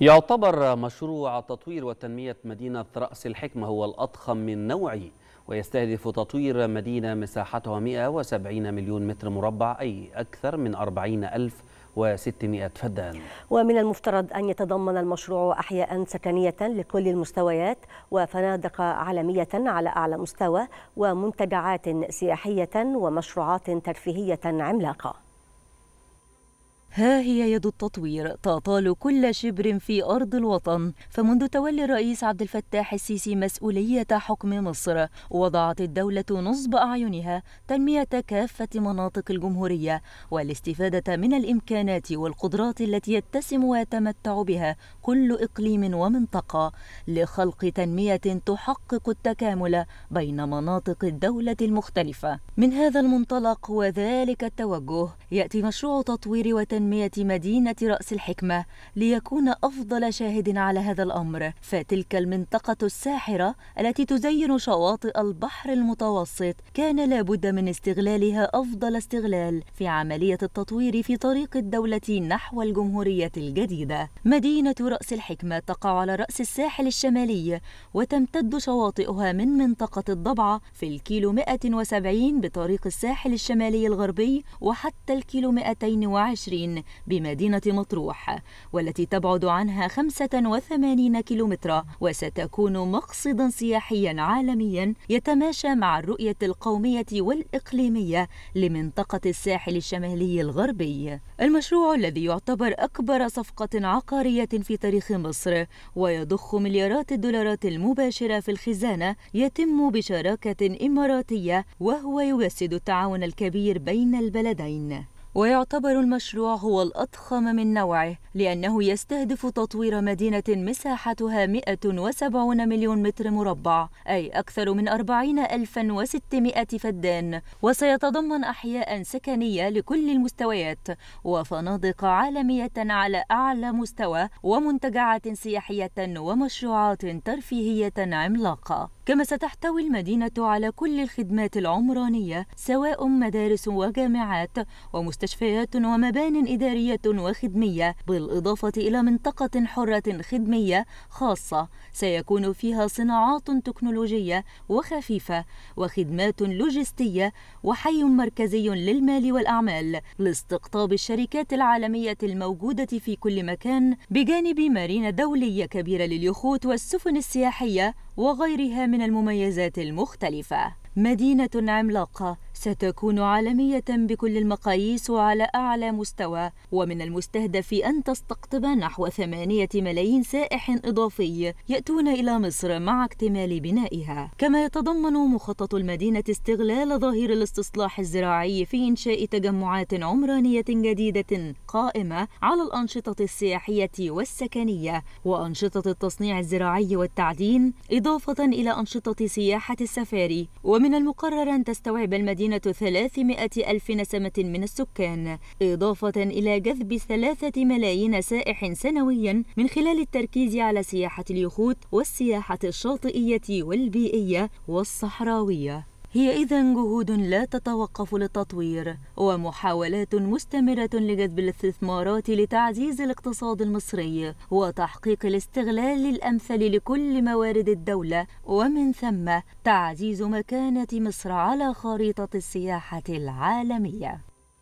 يعتبر مشروع تطوير وتنمية مدينة رأس الحكمة هو الأضخم من نوعه ويستهدف تطوير مدينة مساحتها 170 مليون متر مربع أي أكثر من 40 ألف و600 فدان ومن المفترض أن يتضمن المشروع أحياء سكنية لكل المستويات وفنادق عالمية على أعلى مستوى ومنتجعات سياحية ومشروعات ترفيهية عملاقة ها هي يد التطوير تطال كل شبر في أرض الوطن فمنذ تولي الرئيس عبد الفتاح السيسي مسؤولية حكم مصر وضعت الدولة نصب أعينها تنمية كافة مناطق الجمهورية والاستفادة من الإمكانات والقدرات التي يتسم ويتمتع بها كل إقليم ومنطقة لخلق تنمية تحقق التكامل بين مناطق الدولة المختلفة من هذا المنطلق وذلك التوجه يأتي مشروع تطوير وتنمية تنمية مدينة رأس الحكمة ليكون أفضل شاهد على هذا الأمر فتلك المنطقة الساحرة التي تزين شواطئ البحر المتوسط كان لابد من استغلالها أفضل استغلال في عملية التطوير في طريق الدولة نحو الجمهورية الجديدة مدينة رأس الحكمة تقع على رأس الساحل الشمالي وتمتد شواطئها من منطقة الضبعة في الكيلو 170 بطريق الساحل الشمالي الغربي وحتى الكيلو 220 مدني بمدينة مطروح والتي تبعد عنها 85 كيلومترا وستكون مقصدا سياحيا عالميا يتماشى مع الرؤية القومية والإقليمية لمنطقة الساحل الشمالي الغربي المشروع الذي يعتبر أكبر صفقة عقارية في تاريخ مصر ويضخ مليارات الدولارات المباشرة في الخزانة يتم بشراكة إماراتية وهو يجسد التعاون الكبير بين البلدين ويعتبر المشروع هو الأضخم من نوعه لأنه يستهدف تطوير مدينة مساحتها 170 مليون متر مربع أي أكثر من 40600 فدان وسيتضمن أحياء سكنية لكل المستويات وفنادق عالمية على أعلى مستوى ومنتجعات سياحية ومشروعات ترفيهية عملاقة كما ستحتوي المدينة على كل الخدمات العمرانية سواء مدارس وجامعات ومستويات مستشفيات ومبان إدارية وخدمية بالإضافة إلى منطقة حرة خدمية خاصة سيكون فيها صناعات تكنولوجية وخفيفة وخدمات لوجستية وحي مركزي للمال والأعمال لاستقطاب الشركات العالمية الموجودة في كل مكان بجانب مارينا دولية كبيرة لليخوت والسفن السياحية وغيرها من المميزات المختلفة مدينة عملاقة ستكون عالمية بكل المقاييس وعلى أعلى مستوى ومن المستهدف أن تستقطب نحو 8 ملايين سائح إضافي يأتون إلى مصر مع اكتمال بنائها كما يتضمن مخطط المدينة استغلال ظاهر الاستصلاح الزراعي في إنشاء تجمعات عمرانية جديدة قائمة على الأنشطة السياحية والسكنية وأنشطة التصنيع الزراعي والتعدين إضافة إلى أنشطة سياحة السفاري ومن المقرر أن تستوعب المدينة مدينة 300 ألف نسمة من السكان إضافة إلى جذب 3 ملايين سائح سنويا من خلال التركيز على سياحة اليخوت والسياحة الشاطئية والبيئية والصحراوية هي إذا جهود لا تتوقف للتطوير ومحاولات مستمرة لجذب الاستثمارات لتعزيز الاقتصاد المصري وتحقيق الاستغلال الأمثل لكل موارد الدولة ومن ثم تعزيز مكانة مصر على خريطة السياحة العالمية